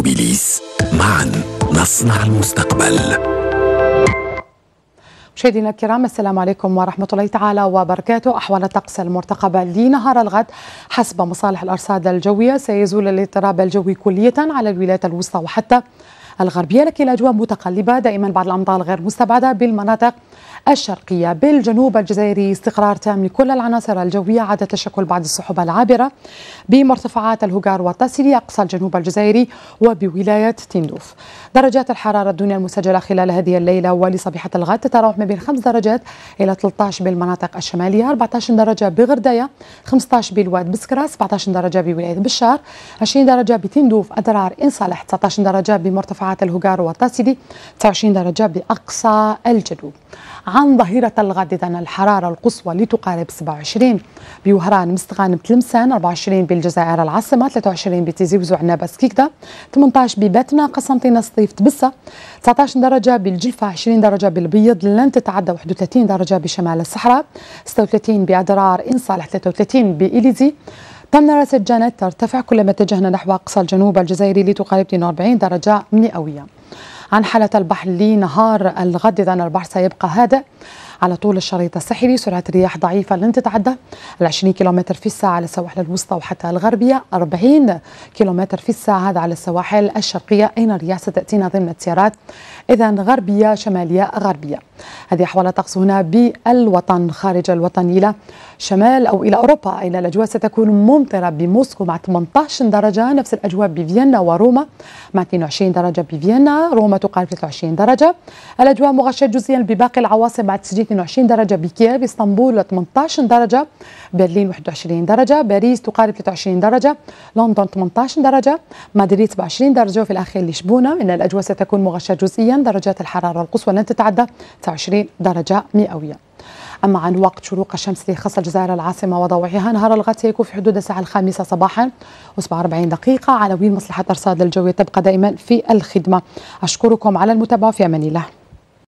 موبيليس معا نصنع المستقبل مشاهدينا الكرام السلام عليكم ورحمة الله تعالى وبركاته أحوال الطقس المرتقبة لنهار الغد حسب مصالح الأرصاد الجوية سيزول الاضطراب الجوي كلية على الولايات الوسطى وحتى الغربية لكن الأجواء متقلبة دائما بعد الأمطار غير مستبعدة بالمناطق الشرقية بالجنوب الجزائري استقرار تام لكل العناصر الجوية عادة تشكل بعض السحب العابرة بمرتفعات الهجار والتاسيلي أقصى الجنوب الجزائري وبولاية تندوف درجات الحرارة الدنيا المسجلة خلال هذه الليلة ولصبيحة الغد تتراوح ما بين 5 درجات إلى 13 بالمناطق الشمالية 14 درجة بغردية 15 بالواد بسكرة 17 درجة بولاية بشار 20 درجة بتندوف أدرار إن صالح 19 درجة بمرتفعات الهجار والتاسيلي 29 درجة بأقصى الجنوب عن ظهيرة الغد إذن الحرارة القصوى لتقارب 27 بوهران مستغانم تلمسان 24 بالجزائر العاصمة 23 بتيزي عنابة سكيكدا 18 بباتنا قسنطينة سطيف تبسة 19 درجة بالجلفة 20 درجة بالبيض لن تتعدى 31 درجة بشمال الصحراء 36 بأدرار إن صالح 33 بإليزي تمنى راس ترتفع كلما اتجهنا نحو أقصى الجنوب الجزائري لتقارب 42 درجة مئوية عن حالة البحر لنهار الغد إذا البحر سيبقى هادئ على طول الشريط الساحلي سرعة الرياح ضعيفة لن تتعدى ال 20 كم في الساعة على السواحل الوسطى وحتى الغربية 40 كم في الساعة هذا على السواحل الشرقية أين الرياح ستأتينا ضمن التيارات إذا غربية شمالية غربية هذه أحوال الطقس هنا بالوطن خارج الوطن إلى شمال أو إلى أوروبا إلى الأجواء ستكون ممطرة بموسكو مع 18 درجة نفس الأجواء بفيينا وروما مع 22 درجة بفيينا روما تقارب 23 درجة الأجواء مغشية جزئيا بباقي العواصم مع 22 درجة بكييف اسطنبول 18 درجة برلين 21 درجة باريس تقارب 23 درجة لندن 18 درجة مدريد 27 درجة وفي الأخير لشبونة إن الأجواء ستكون مغشية جزئيا درجات الحرارة القصوى لن تتعدى 25 درجة مئوية أما عن وقت شروق الشمس لخص الجزائر العاصمة وضوئها نهار الغد سيكون في حدود الساعة الخامسة صباحا و47 دقيقة عناوين مصلحة أرصاد الجوية تبقى دائما في الخدمة أشكركم على المتابعة في أمان الله